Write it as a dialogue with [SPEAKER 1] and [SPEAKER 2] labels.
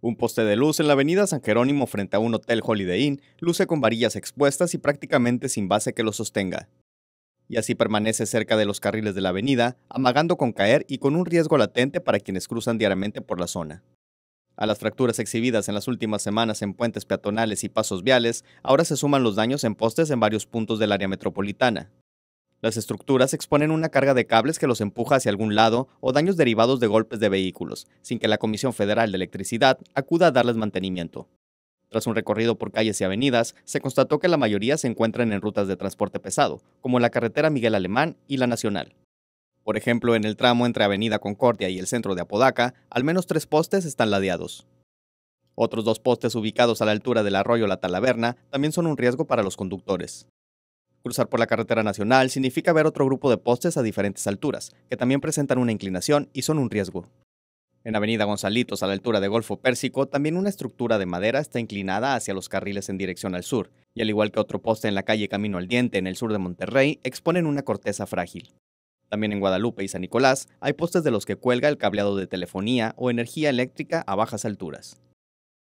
[SPEAKER 1] Un poste de luz en la avenida San Jerónimo frente a un hotel Holiday Inn luce con varillas expuestas y prácticamente sin base que lo sostenga. Y así permanece cerca de los carriles de la avenida, amagando con caer y con un riesgo latente para quienes cruzan diariamente por la zona. A las fracturas exhibidas en las últimas semanas en puentes peatonales y pasos viales, ahora se suman los daños en postes en varios puntos del área metropolitana. Las estructuras exponen una carga de cables que los empuja hacia algún lado o daños derivados de golpes de vehículos, sin que la Comisión Federal de Electricidad acuda a darles mantenimiento. Tras un recorrido por calles y avenidas, se constató que la mayoría se encuentran en rutas de transporte pesado, como la carretera Miguel Alemán y la Nacional. Por ejemplo, en el tramo entre Avenida Concordia y el centro de Apodaca, al menos tres postes están ladeados. Otros dos postes ubicados a la altura del arroyo La Talaverna también son un riesgo para los conductores. Cruzar por la carretera nacional significa ver otro grupo de postes a diferentes alturas, que también presentan una inclinación y son un riesgo. En Avenida Gonzalitos, a la altura de Golfo Pérsico, también una estructura de madera está inclinada hacia los carriles en dirección al sur, y al igual que otro poste en la calle Camino al Diente, en el sur de Monterrey, exponen una corteza frágil. También en Guadalupe y San Nicolás hay postes de los que cuelga el cableado de telefonía o energía eléctrica a bajas alturas.